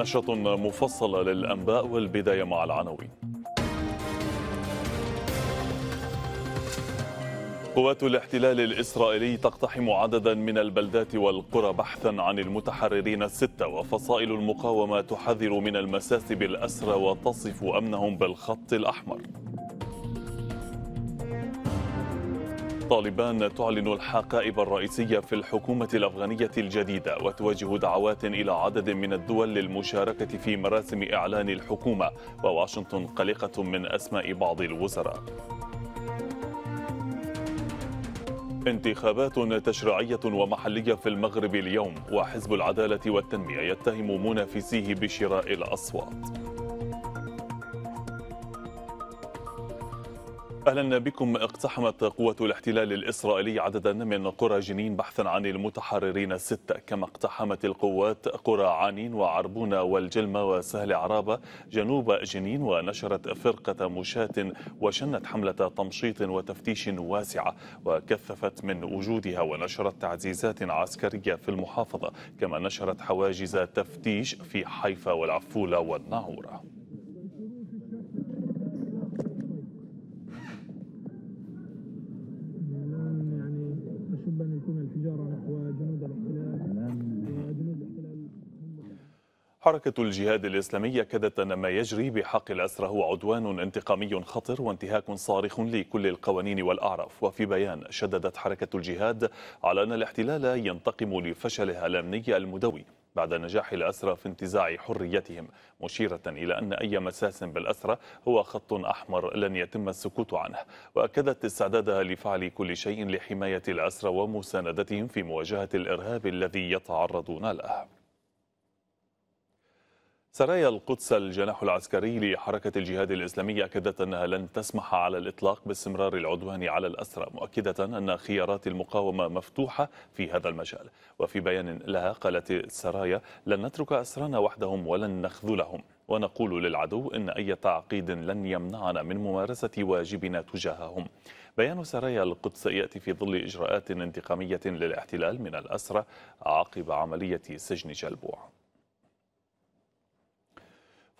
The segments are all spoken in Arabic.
نشرة مفصلة للأنباء والبداية مع العناوين قوات الاحتلال الإسرائيلي تقتحم عددا من البلدات والقرى بحثا عن المتحررين الستة وفصائل المقاومة تحذر من المساس بالأسرى وتصف أمنهم بالخط الأحمر طالبان تعلن الحقائب الرئيسية في الحكومة الأفغانية الجديدة وتوجه دعوات إلى عدد من الدول للمشاركة في مراسم إعلان الحكومة وواشنطن قلقة من أسماء بعض الوزراء انتخابات تشريعية ومحلية في المغرب اليوم وحزب العدالة والتنمية يتهم منافسيه بشراء الأصوات اهلا بكم اقتحمت قوات الاحتلال الاسرائيلي عددا من قرى جنين بحثا عن المتحررين السته كما اقتحمت القوات قرى عنين وعربونه والجلمه وسهل عرابه جنوب جنين ونشرت فرقه مشاة وشنت حمله تمشيط وتفتيش واسعه وكثفت من وجودها ونشرت تعزيزات عسكريه في المحافظه كما نشرت حواجز تفتيش في حيفا والعفوله والناعوره حركة الجهاد الإسلامي أكدت أن ما يجري بحق الأسرى هو عدوان انتقامي خطر وانتهاك صارخ لكل القوانين والأعراف وفي بيان شددت حركة الجهاد على أن الاحتلال ينتقم لفشلها الأمني المدوي بعد نجاح الأسرى في انتزاع حريتهم مشيرة إلى أن أي مساس بالأسرى هو خط أحمر لن يتم السكوت عنه وأكدت استعدادها لفعل كل شيء لحماية الأسرى ومساندتهم في مواجهة الإرهاب الذي يتعرضون له سرايا القدس الجناح العسكري لحركة الجهاد الإسلامي أكدت أنها لن تسمح على الإطلاق باستمرار العدوان على الأسرى مؤكدة أن خيارات المقاومة مفتوحة في هذا المجال وفي بيان لها قالت السرايا لن نترك أسرانا وحدهم ولن نخذلهم ونقول للعدو إن أي تعقيد لن يمنعنا من ممارسة واجبنا تجاههم بيان سرايا القدس يأتي في ظل إجراءات انتقامية للاحتلال من الأسرى عقب عملية سجن جلبوع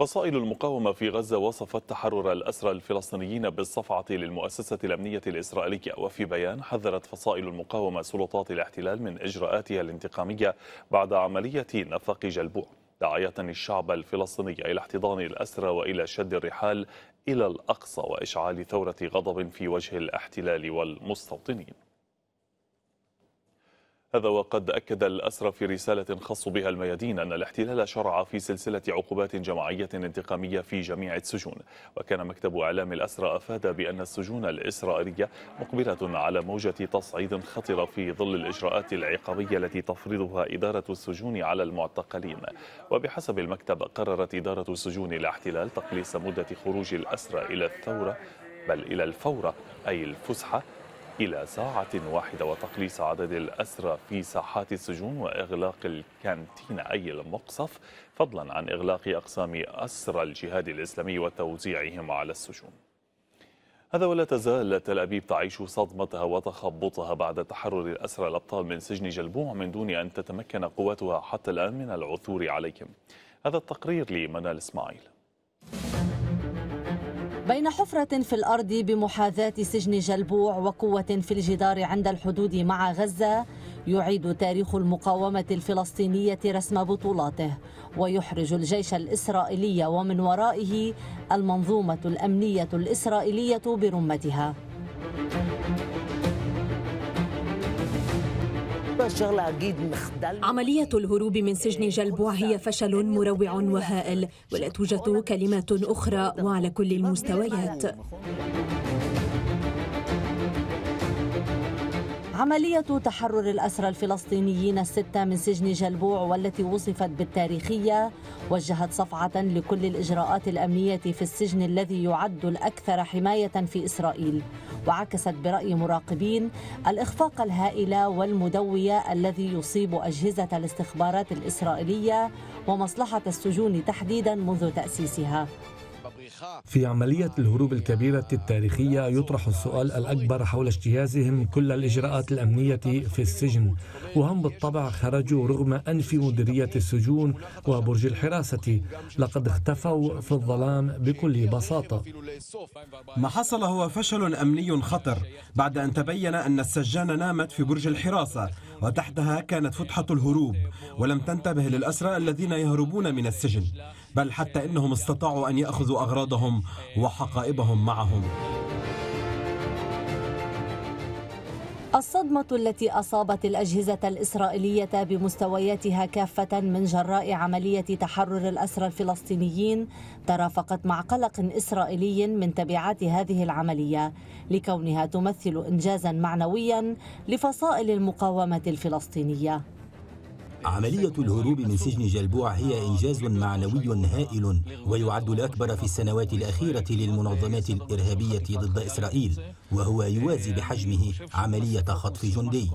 فصائل المقاومة في غزة وصفت تحرر الأسرى الفلسطينيين بالصفعة للمؤسسة الأمنية الإسرائيلية وفي بيان حذرت فصائل المقاومة سلطات الاحتلال من إجراءاتها الانتقامية بعد عملية نفق جلبوع داعية الشعب الفلسطيني إلى احتضان الأسرى وإلى شد الرحال إلى الأقصى وإشعال ثورة غضب في وجه الاحتلال والمستوطنين هذا وقد أكد الأسرى في رسالة خاص بها الميادين أن الاحتلال شرع في سلسلة عقوبات جماعية انتقامية في جميع السجون وكان مكتب إعلام الأسرى أفاد بأن السجون الإسرائيلية مقبلة على موجة تصعيد خطرة في ظل الإجراءات العقابية التي تفرضها إدارة السجون على المعتقلين وبحسب المكتب قررت إدارة السجون الاحتلال تقليص مدة خروج الأسرى إلى الثورة بل إلى الفورة أي الفسحة إلى ساعة واحدة وتقليص عدد الأسرى في ساحات السجون وإغلاق الكانتين أي المقصف فضلا عن إغلاق أقسام أسرى الجهاد الإسلامي وتوزيعهم على السجون هذا ولا تزال تل أبيب تعيش صدمتها وتخبطها بعد تحرر الأسرى الأبطال من سجن جلبوع من دون أن تتمكن قواتها حتى الآن من العثور عليهم هذا التقرير لمنال إسماعيل بين حفرة في الأرض بمحاذاة سجن جلبوع وقوة في الجدار عند الحدود مع غزة يعيد تاريخ المقاومة الفلسطينية رسم بطولاته ويحرج الجيش الإسرائيلي ومن ورائه المنظومة الأمنية الإسرائيلية برمتها عملية الهروب من سجن جلبوع هي فشل مروع وهائل ولا توجد كلمات أخرى وعلى كل المستويات عملية تحرر الأسرى الفلسطينيين الستة من سجن جلبوع والتي وصفت بالتاريخية وجهت صفعة لكل الإجراءات الأمنية في السجن الذي يعد الأكثر حماية في إسرائيل وعكست برأي مراقبين الإخفاق الهائل والمدوية الذي يصيب أجهزة الاستخبارات الإسرائيلية ومصلحة السجون تحديدا منذ تأسيسها في عملية الهروب الكبيرة التاريخية يطرح السؤال الأكبر حول اجتيازهم كل الإجراءات الأمنية في السجن وهم بالطبع خرجوا رغم أنف مديرية السجون وبرج الحراسة لقد اختفوا في الظلام بكل بساطة ما حصل هو فشل أمني خطر بعد أن تبين أن السجان نامت في برج الحراسة وتحتها كانت فتحة الهروب ولم تنتبه للأسرى الذين يهربون من السجن بل حتى إنهم استطاعوا أن يأخذوا أغراضهم وحقائبهم معهم الصدمة التي أصابت الأجهزة الإسرائيلية بمستوياتها كافة من جراء عملية تحرر الأسرى الفلسطينيين ترافقت مع قلق إسرائيلي من تبعات هذه العملية لكونها تمثل إنجازا معنويا لفصائل المقاومة الفلسطينية عملية الهروب من سجن جلبوع هي إنجاز معنوي هائل ويعد الأكبر في السنوات الأخيرة للمنظمات الإرهابية ضد إسرائيل وهو يوازي بحجمه عملية خطف جندي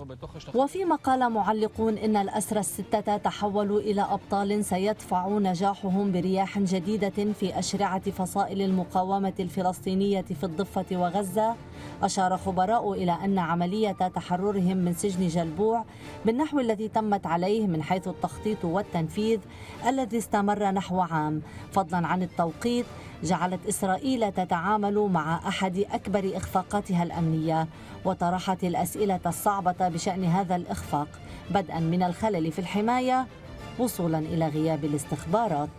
وفيما قال معلقون إن الأسرى الستة تحولوا إلى أبطال سيدفع نجاحهم برياح جديدة في أشرعة فصائل المقاومة الفلسطينية في الضفة وغزة أشار خبراء إلى أن عملية تحررهم من سجن جلبوع بالنحو الذي تمت عليه من حيث التخطيط والتنفيذ الذي استمر نحو عام فضلا عن التوقيت جعلت إسرائيل تتعامل مع أحد أكبر إخفاقاتها الأمنية وطرحت الأسئلة الصعبة بشأن هذا الإخفاق بدءا من الخلل في الحماية وصولا إلى غياب الاستخبارات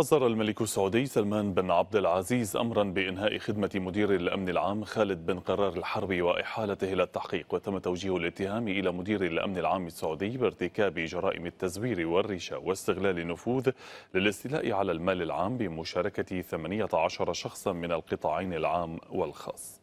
أصدر الملك السعودي سلمان بن عبد العزيز أمرا بإنهاء خدمة مدير الأمن العام خالد بن قرار الحربي وإحالته إلى التحقيق وتم توجيه الاتهام إلى مدير الأمن العام السعودي بارتكاب جرائم التزوير والرشا واستغلال النفوذ للاستيلاء على المال العام بمشاركة 18 شخصا من القطاعين العام والخاص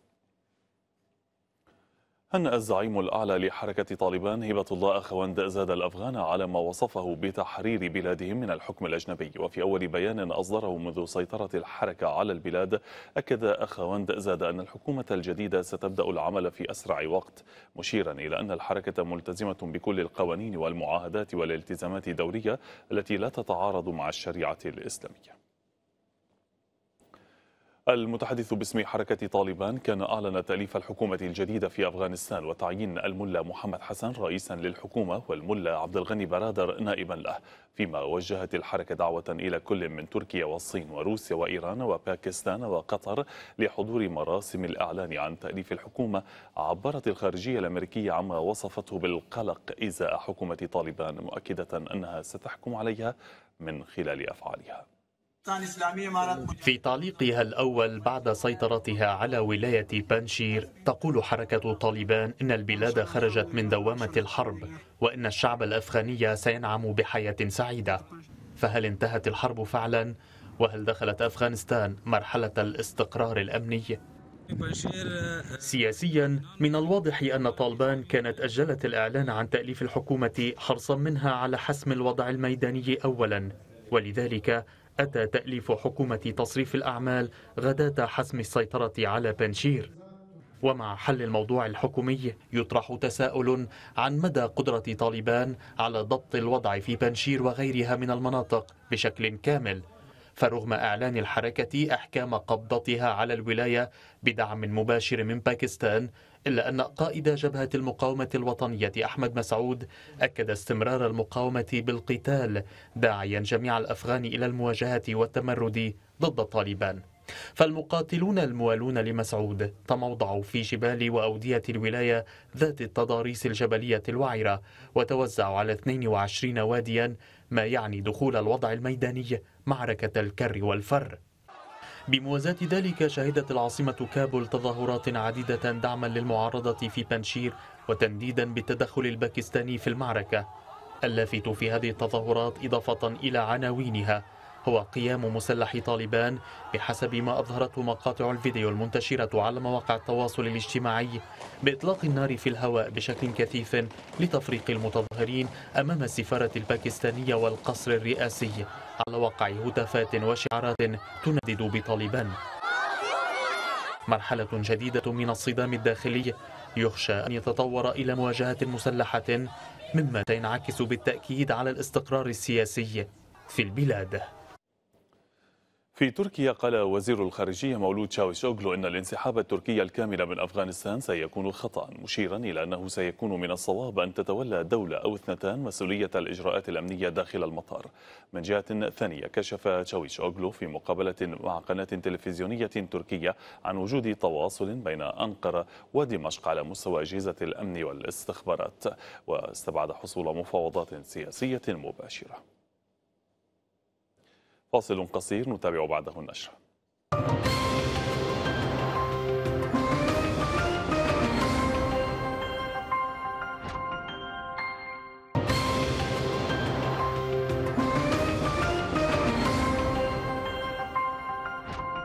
هنأ الزعيم الأعلى لحركة طالبان هبة الله أخوند زاد الأفغان على ما وصفه بتحرير بلادهم من الحكم الأجنبي وفي أول بيان أصدره منذ سيطرة الحركة على البلاد أكد أخوند زاد أن الحكومة الجديدة ستبدأ العمل في أسرع وقت مشيرا إلى أن الحركة ملتزمة بكل القوانين والمعاهدات والالتزامات الدورية التي لا تتعارض مع الشريعة الإسلامية المتحدث باسم حركة طالبان كان أعلن تأليف الحكومة الجديدة في أفغانستان وتعيين الملا محمد حسن رئيسا للحكومة والملا عبد الغني برادر نائبا له فيما وجهت الحركة دعوة إلى كل من تركيا والصين وروسيا وإيران وباكستان وقطر لحضور مراسم الإعلان عن تأليف الحكومة عبرت الخارجية الأمريكية عما وصفته بالقلق إزاء حكومة طالبان مؤكدة أنها ستحكم عليها من خلال أفعالها في تعليقها الأول بعد سيطرتها على ولاية بانشير تقول حركة طالبان إن البلاد خرجت من دوامة الحرب وإن الشعب الأفغاني سينعم بحياة سعيدة فهل انتهت الحرب فعلا؟ وهل دخلت أفغانستان مرحلة الاستقرار الأمني؟ سياسيا من الواضح أن طالبان كانت أجلت الإعلان عن تأليف الحكومة حرصا منها على حسم الوضع الميداني أولا ولذلك أتى تأليف حكومة تصريف الأعمال غداة حسم السيطرة على بنشير ومع حل الموضوع الحكومي يطرح تساؤل عن مدى قدرة طالبان على ضبط الوضع في بنشير وغيرها من المناطق بشكل كامل فرغم إعلان الحركة أحكام قبضتها على الولاية بدعم مباشر من باكستان إلا أن قائد جبهة المقاومة الوطنية أحمد مسعود أكد استمرار المقاومة بالقتال داعيا جميع الأفغان إلى المواجهة والتمرد ضد الطالبان فالمقاتلون الموالون لمسعود تموضعوا في جبال وأودية الولاية ذات التضاريس الجبلية الوعرة وتوزعوا على 22 واديا ما يعني دخول الوضع الميداني معركة الكر والفر بموازاة ذلك شهدت العاصمة كابول تظاهرات عديدة دعما للمعارضة في بنشير وتنديدا بالتدخل الباكستاني في المعركة اللافت في هذه التظاهرات إضافة إلى عناوينها هو قيام مسلح طالبان بحسب ما أظهرته مقاطع الفيديو المنتشرة على مواقع التواصل الاجتماعي بإطلاق النار في الهواء بشكل كثيف لتفريق المتظاهرين أمام السفارة الباكستانية والقصر الرئاسي على وقع هتافات وشعارات تندد بطالبان مرحلة جديدة من الصدام الداخلي يخشى أن يتطور إلى مواجهة مسلحة مما سينعكس بالتأكيد على الاستقرار السياسي في البلاد في تركيا قال وزير الخارجية مولود شاويش أوغلو أن الانسحاب التركي الكامل من أفغانستان سيكون خطأ مشيرا إلى أنه سيكون من الصواب أن تتولى دولة أو اثنتان مسؤولية الإجراءات الأمنية داخل المطار من جهة ثانية كشف شاويش أوغلو في مقابلة مع قناة تلفزيونية تركية عن وجود تواصل بين أنقرة ودمشق على مستوى أجهزة الأمن والاستخبارات واستبعد حصول مفاوضات سياسية مباشرة فاصل قصير نتابع بعده النشره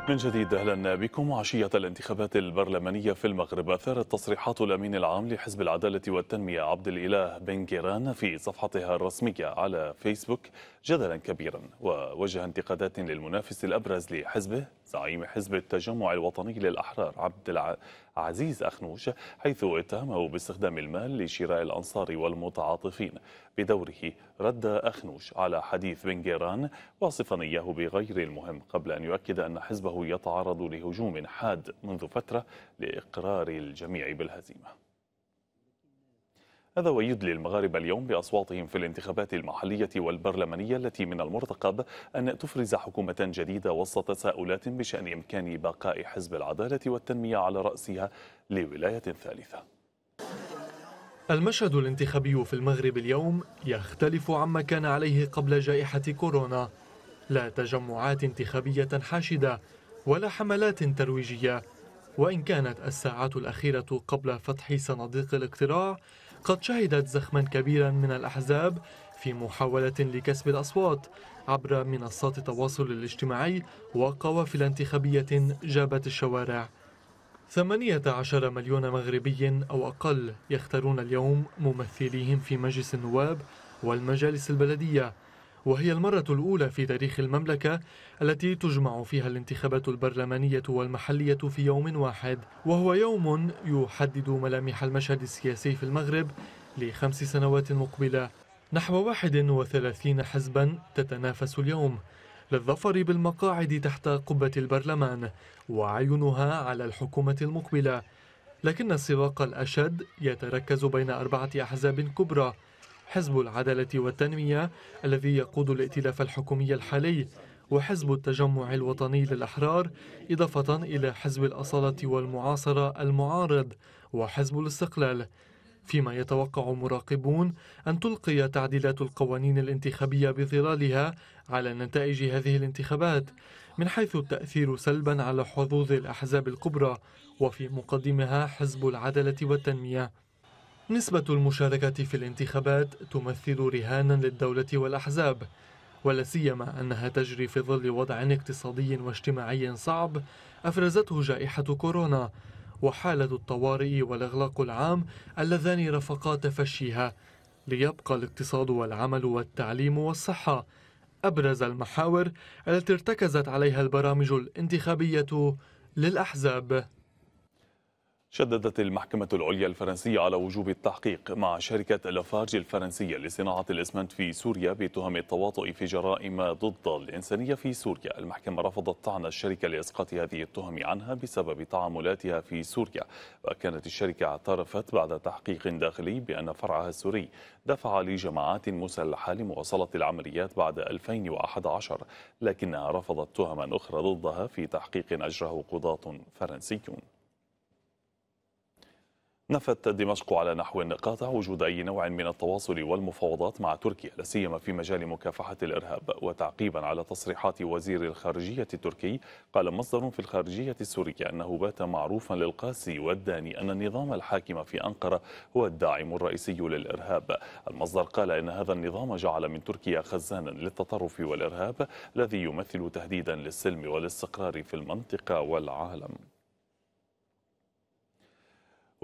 من جديد اهلا بكم عشيه الانتخابات البرلمانيه في المغرب اثارت تصريحات الامين العام لحزب العداله والتنميه عبد الاله بن جيران في صفحتها الرسميه على فيسبوك جدلا كبيرا ووجه انتقادات للمنافس الابرز لحزبه زعيم حزب التجمع الوطني للاحرار عبد عزيز أخنوش حيث اتهمه باستخدام المال لشراء الأنصار والمتعاطفين بدوره رد أخنوش على حديث بن جيران واصفا إياه بغير المهم قبل أن يؤكد أن حزبه يتعرض لهجوم حاد منذ فترة لإقرار الجميع بالهزيمة هذا ويدلي المغاربة اليوم بأصواتهم في الانتخابات المحلية والبرلمانية التي من المرتقب أن تفرز حكومة جديدة وسط تساؤلات بشأن إمكان بقاء حزب العدالة والتنمية على رأسها لولاية ثالثة المشهد الانتخابي في المغرب اليوم يختلف عما كان عليه قبل جائحة كورونا لا تجمعات انتخابية حاشدة ولا حملات ترويجية وإن كانت الساعات الأخيرة قبل فتح صناديق الاقتراع قد شهدت زخما كبيرا من الأحزاب في محاولة لكسب الأصوات عبر منصات التواصل الاجتماعي وقوافل انتخابية جابت الشوارع 18 مليون مغربي أو أقل يختارون اليوم ممثليهم في مجلس النواب والمجالس البلدية وهي المرة الأولى في تاريخ المملكة التي تجمع فيها الانتخابات البرلمانية والمحلية في يوم واحد وهو يوم يحدد ملامح المشهد السياسي في المغرب لخمس سنوات مقبلة نحو 31 حزبا تتنافس اليوم للظفر بالمقاعد تحت قبة البرلمان وعينها على الحكومة المقبلة لكن السباق الأشد يتركز بين أربعة أحزاب كبرى حزب العدالة والتنمية الذي يقود الائتلاف الحكومي الحالي وحزب التجمع الوطني للأحرار إضافة إلى حزب الأصالة والمعاصرة المعارض وحزب الاستقلال فيما يتوقع مراقبون أن تلقي تعديلات القوانين الانتخابية بظلالها على نتائج هذه الانتخابات من حيث التأثير سلبا على حظوظ الأحزاب الكبرى وفي مقدمها حزب العدالة والتنمية نسبة المشاركة في الانتخابات تمثل رهانا للدولة والأحزاب ولا سيما أنها تجري في ظل وضع اقتصادي واجتماعي صعب أفرزته جائحة كورونا وحالة الطوارئ والإغلاق العام اللذان رفقا تفشيها ليبقى الاقتصاد والعمل والتعليم والصحة أبرز المحاور التي ارتكزت عليها البرامج الانتخابية للأحزاب شددت المحكمة العليا الفرنسية على وجوب التحقيق مع شركة لافارج الفرنسية لصناعة الإسمنت في سوريا بتهم التواطؤ في جرائم ضد الإنسانية في سوريا المحكمة رفضت طعن الشركة لإسقاط هذه التهم عنها بسبب تعاملاتها في سوريا وكانت الشركة اعترفت بعد تحقيق داخلي بأن فرعها السوري دفع لجماعات مسلحة لمواصلة العمليات بعد 2011 لكنها رفضت تهما أخرى ضدها في تحقيق أجره قضاة فرنسيون نفت دمشق على نحو قاطع وجود أي نوع من التواصل والمفاوضات مع تركيا لا سيما في مجال مكافحة الإرهاب وتعقيبا على تصريحات وزير الخارجية التركي قال مصدر في الخارجية السورية أنه بات معروفا للقاسي والداني أن النظام الحاكم في أنقرة هو الداعم الرئيسي للإرهاب المصدر قال إن هذا النظام جعل من تركيا خزانا للتطرف والإرهاب الذي يمثل تهديدا للسلم والاستقرار في المنطقة والعالم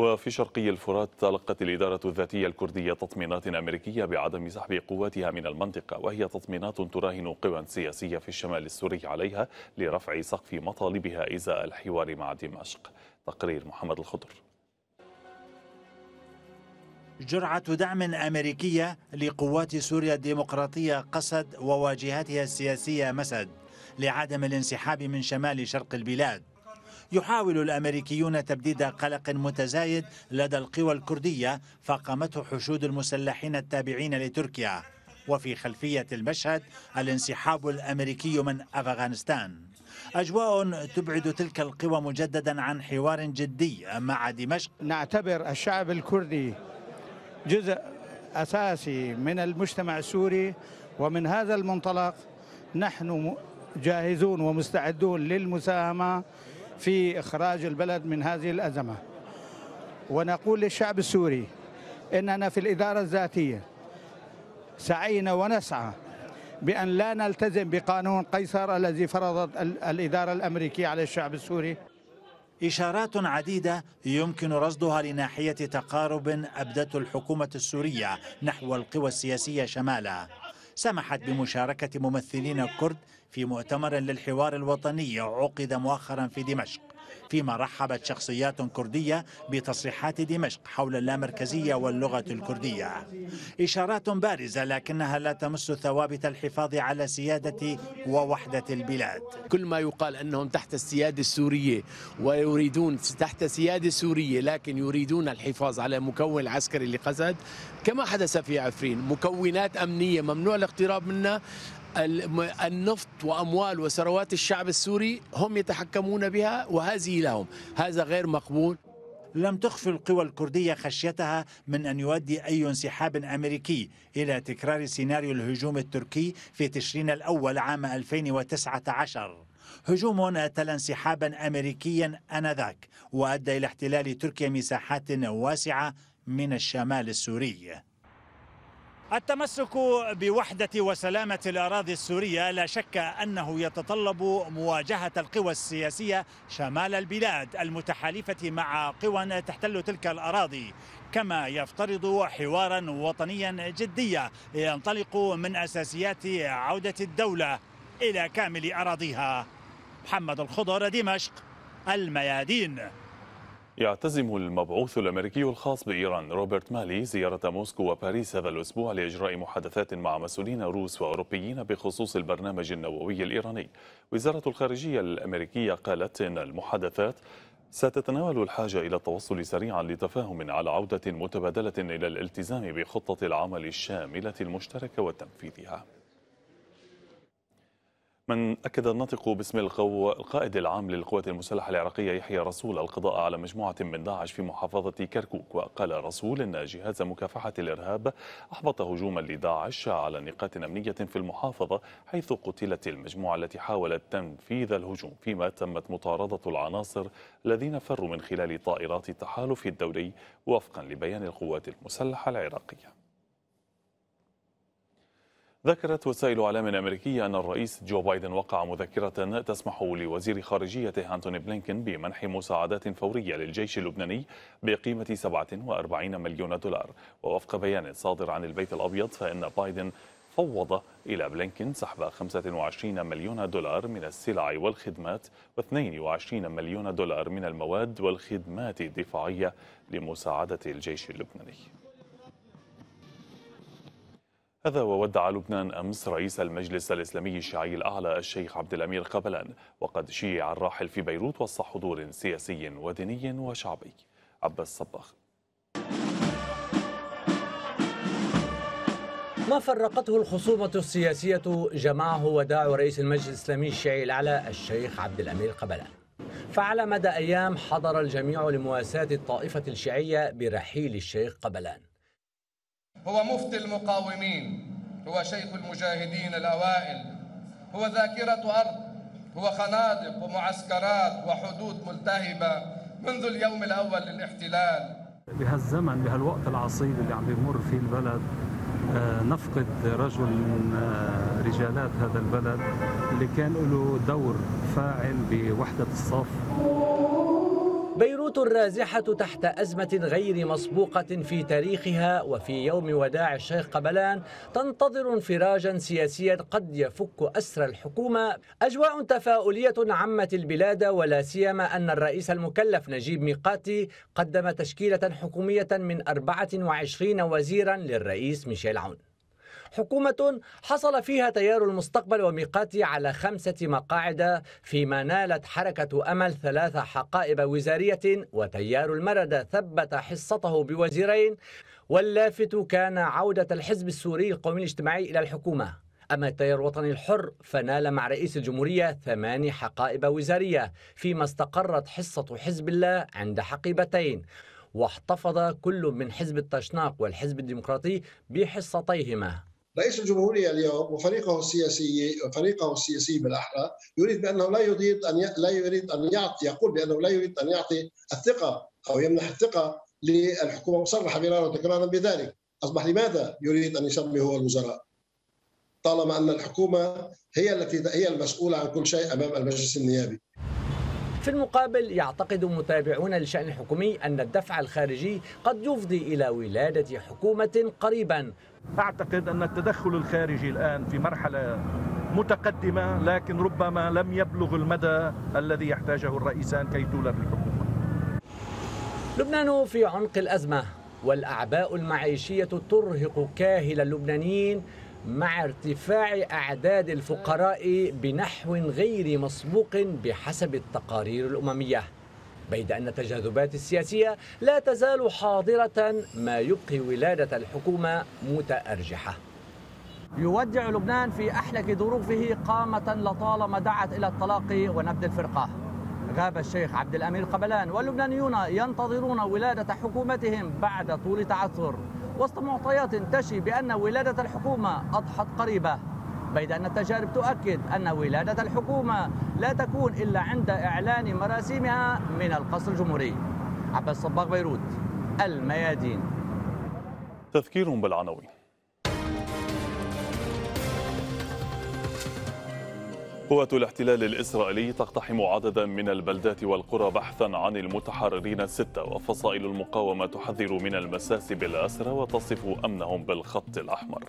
وفي شرقي الفرات تلقت الإدارة الذاتية الكردية تطمينات أمريكية بعدم سحب قواتها من المنطقة وهي تطمينات تراهن قوى سياسية في الشمال السوري عليها لرفع سقف مطالبها إزاء الحوار مع دمشق تقرير محمد الخضر جرعة دعم أمريكية لقوات سوريا الديمقراطية قسد وواجهتها السياسية مسد لعدم الانسحاب من شمال شرق البلاد يحاول الأمريكيون تبديد قلق متزايد لدى القوى الكردية فقامته حشود المسلحين التابعين لتركيا وفي خلفية المشهد الانسحاب الأمريكي من أفغانستان أجواء تبعد تلك القوى مجددا عن حوار جدي مع دمشق نعتبر الشعب الكردي جزء أساسي من المجتمع السوري ومن هذا المنطلق نحن جاهزون ومستعدون للمساهمة في إخراج البلد من هذه الأزمة ونقول للشعب السوري إننا في الإدارة الذاتية سعينا ونسعى بأن لا نلتزم بقانون قيصر الذي فرضت الإدارة الأمريكية على الشعب السوري إشارات عديدة يمكن رصدها لناحية تقارب أبدته الحكومة السورية نحو القوى السياسية شمالا سمحت بمشاركة ممثلين كرد في مؤتمر للحوار الوطني عقد مؤخرا في دمشق فيما رحبت شخصيات كردية بتصريحات دمشق حول اللامركزية واللغة الكردية إشارات بارزة لكنها لا تمس ثوابت الحفاظ على سيادة ووحدة البلاد كل ما يقال أنهم تحت السيادة السورية ويريدون تحت سيادة سورية لكن يريدون الحفاظ على مكون العسكري لقسد كما حدث في عفرين مكونات أمنية ممنوع الاقتراب منها النفط واموال وثروات الشعب السوري هم يتحكمون بها وهذه لهم هذا غير مقبول لم تخفي القوى الكردية خشيتها من أن يؤدي أي انسحاب أمريكي إلى تكرار سيناريو الهجوم التركي في تشرين الأول عام 2019 هجوم أتلى انسحابا أمريكيا آنذاك وأدى إلى احتلال تركيا مساحات واسعة من الشمال السوري التمسك بوحدة وسلامة الأراضي السورية لا شك أنه يتطلب مواجهة القوى السياسية شمال البلاد المتحالفة مع قوى تحتل تلك الأراضي كما يفترض حوارا وطنيا جديا ينطلق من أساسيات عودة الدولة إلى كامل أراضيها محمد الخضر دمشق الميادين يعتزم المبعوث الأمريكي الخاص بإيران روبرت مالي زيارة موسكو وباريس هذا الأسبوع لإجراء محادثات مع مسؤولين روس وأوروبيين بخصوص البرنامج النووي الإيراني وزارة الخارجية الأمريكية قالت إن المحادثات ستتناول الحاجة إلى التوصل سريعا لتفاهم على عودة متبادلة إلى الالتزام بخطة العمل الشاملة المشتركة وتنفيذها من أكد الناطق باسم القو... القائد العام للقوات المسلحة العراقية يحيى رسول القضاء على مجموعة من داعش في محافظة كركوك وقال رسول إن جهاز مكافحة الإرهاب أحبط هجوما لداعش على نقاط أمنية في المحافظة حيث قتلت المجموعة التي حاولت تنفيذ الهجوم فيما تمت مطاردة العناصر الذين فروا من خلال طائرات التحالف الدولي وفقا لبيان القوات المسلحة العراقية ذكرت وسائل إعلام أمريكية أن الرئيس جو بايدن وقع مذكرة تسمح لوزير خارجيته أنتوني بلينكن بمنح مساعدات فورية للجيش اللبناني بقيمة 47 مليون دولار ووفق بيان صادر عن البيت الأبيض فإن بايدن فوض إلى بلينكن سحب 25 مليون دولار من السلع والخدمات و22 مليون دولار من المواد والخدمات الدفاعية لمساعدة الجيش اللبناني هذا وودع لبنان أمس رئيس المجلس الإسلامي الشيعي الأعلى الشيخ عبد الأمير قبلان وقد شيع الراحل في بيروت وسط حضور سياسي وديني وشعبي عباس صباخ ما فرقته الخصومة السياسية جمعه وداع رئيس المجلس الإسلامي الشيعي الأعلى الشيخ عبد الأمير قبلان فعلى مدى أيام حضر الجميع لمواساة الطائفة الشيعية برحيل الشيخ قبلان هو مفتي المقاومين هو شيخ المجاهدين الأوائل هو ذاكرة أرض هو خنادق ومعسكرات وحدود ملتهبة منذ اليوم الأول للاحتلال بهالزمن بهالوقت العصيب اللي عم بيمر فيه البلد آه، نفقد رجل من آه، رجالات هذا البلد اللي كان له دور فاعل بوحدة الصف بيروت الرازحة تحت أزمة غير مسبوقة في تاريخها وفي يوم وداع الشيخ قبلان تنتظر انفراجا سياسيا قد يفك أسر الحكومة أجواء تفاؤلية عمت البلاد ولا سيما أن الرئيس المكلف نجيب ميقاتي قدم تشكيلة حكومية من 24 وزيرا للرئيس ميشيل عون حكومة حصل فيها تيار المستقبل وميقاتي على خمسة مقاعد فيما نالت حركة أمل ثلاث حقائب وزارية وتيار المرد ثبت حصته بوزيرين واللافت كان عودة الحزب السوري القومي الاجتماعي إلى الحكومة أما التيار الوطني الحر فنال مع رئيس الجمهورية ثماني حقائب وزارية فيما استقرت حصة حزب الله عند حقيبتين واحتفظ كل من حزب التشناق والحزب الديمقراطي بحصتيهما رئيس الجمهورية اليوم وفريقه السياسي وفريقه السياسي بالأحرى يريد بأنه لا يريد أن لا يريد أن يعطي يقول بأنه لا يريد أن يعطي الثقة أو يمنح الثقة للحكومة وصرح مرارا وتكرارا بذلك أصبح لماذا يريد أن يسمي هو الوزراء طالما أن الحكومة هي التي هي المسؤولة عن كل شيء أمام المجلس النيابي في المقابل يعتقد متابعون للشأن الحكومي أن الدفع الخارجي قد يفضي إلى ولادة حكومة قريبا أعتقد أن التدخل الخارجي الآن في مرحلة متقدمة لكن ربما لم يبلغ المدى الذي يحتاجه الرئيسان كي تولد الحكومة لبنان في عنق الأزمة والأعباء المعيشية ترهق كاهل اللبنانيين مع ارتفاع أعداد الفقراء بنحو غير مسبوق بحسب التقارير الأممية بيد أن التجاذبات السياسية لا تزال حاضرة ما يبقي ولادة الحكومة متأرجحة يودع لبنان في أحلك ظروفه قامة لطالما دعت إلى الطلاق ونبذ الفرقة غاب الشيخ عبد الأمير قبلان واللبنانيون ينتظرون ولادة حكومتهم بعد طول تعثر وسط معطيات تشي بأن ولادة الحكومة أضحت قريبة بيد أن التجارب تؤكد أن ولادة الحكومة لا تكون إلا عند إعلان مراسيمها من القصر الجمهوري عباس صباغ بيروت الميادين تذكير بالعناوين قوات الاحتلال الإسرائيلي تقتحم عددا من البلدات والقرى بحثا عن المتحررين الستة وفصائل المقاومة تحذر من المساس بالأسرى وتصف أمنهم بالخط الأحمر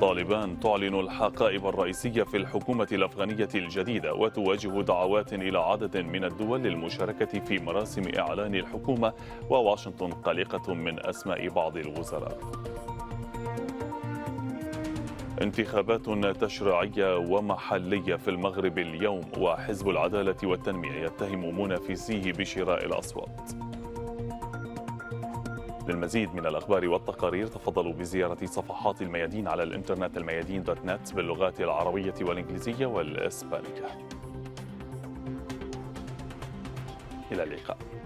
طالبان تعلن الحقائب الرئيسية في الحكومة الأفغانية الجديدة وتواجه دعوات إلى عدد من الدول للمشاركة في مراسم إعلان الحكومة وواشنطن قلقة من أسماء بعض الوزراء انتخابات تشريعية ومحلية في المغرب اليوم وحزب العدالة والتنمية يتهم منافسيه بشراء الأصوات للمزيد من الأخبار والتقارير تفضلوا بزيارة صفحات الميادين على الإنترنت الميادين دوت نت باللغات العربية والإنجليزية والإسبانية إلى اللقاء